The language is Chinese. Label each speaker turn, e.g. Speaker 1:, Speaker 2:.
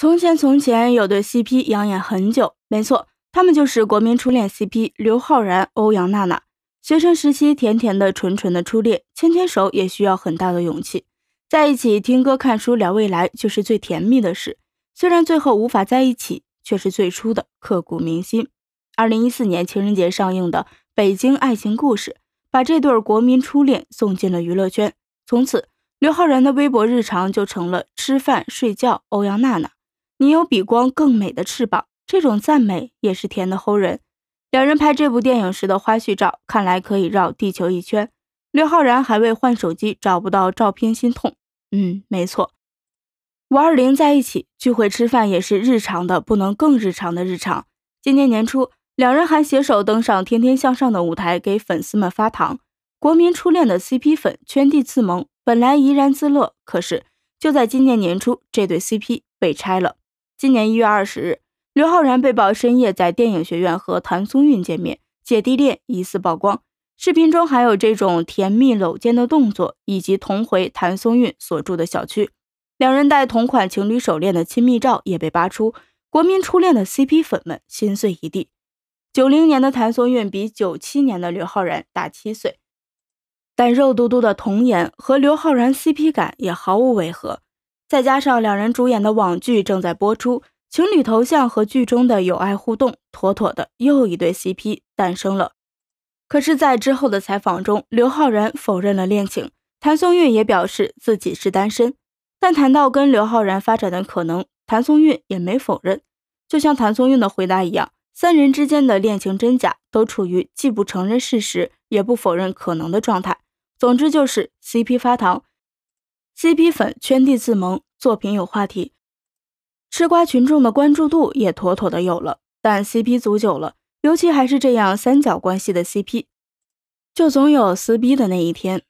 Speaker 1: 从前，从前有对 CP 养眼很久，没错，他们就是国民初恋 CP 刘昊然、欧阳娜娜。学生时期，甜甜的、纯纯的初恋，牵牵手也需要很大的勇气。在一起听歌、看书、聊未来，就是最甜蜜的事。虽然最后无法在一起，却是最初的刻骨铭心。二零一四年情人节上映的《北京爱情故事》，把这对国民初恋送进了娱乐圈。从此，刘昊然的微博日常就成了吃饭、睡觉，欧阳娜娜。你有比光更美的翅膀，这种赞美也是甜的齁人。两人拍这部电影时的花絮照，看来可以绕地球一圈。刘昊然还为换手机，找不到照片心痛。嗯，没错，五二零在一起聚会吃饭也是日常的，不能更日常的日常。今年年初，两人还携手登上《天天向上》的舞台，给粉丝们发糖。国民初恋的 CP 粉圈地自萌，本来怡然自乐，可是就在今年年初，这对 CP 被拆了。今年一月二十日，刘昊然被曝深夜在电影学院和谭松韵见面，姐弟恋疑似曝光。视频中还有这种甜蜜搂肩的动作，以及同回谭松韵所住的小区。两人戴同款情侣手链的亲密照也被扒出，国民初恋的 CP 粉们心碎一地。九零年的谭松韵比九七年的刘昊然大七岁，但肉嘟嘟的童颜和刘昊然 CP 感也毫无违和。再加上两人主演的网剧正在播出，情侣头像和剧中的有爱互动，妥妥的又一对 CP 诞生了。可是，在之后的采访中，刘昊然否认了恋情，谭松韵也表示自己是单身。但谈到跟刘昊然发展的可能，谭松韵也没否认。就像谭松韵的回答一样，三人之间的恋情真假都处于既不承认事实，也不否认可能的状态。总之就是 CP 发糖。CP 粉圈地自萌，作品有话题，吃瓜群众的关注度也妥妥的有了。但 CP 走久了，尤其还是这样三角关系的 CP，就总有撕逼的那一天。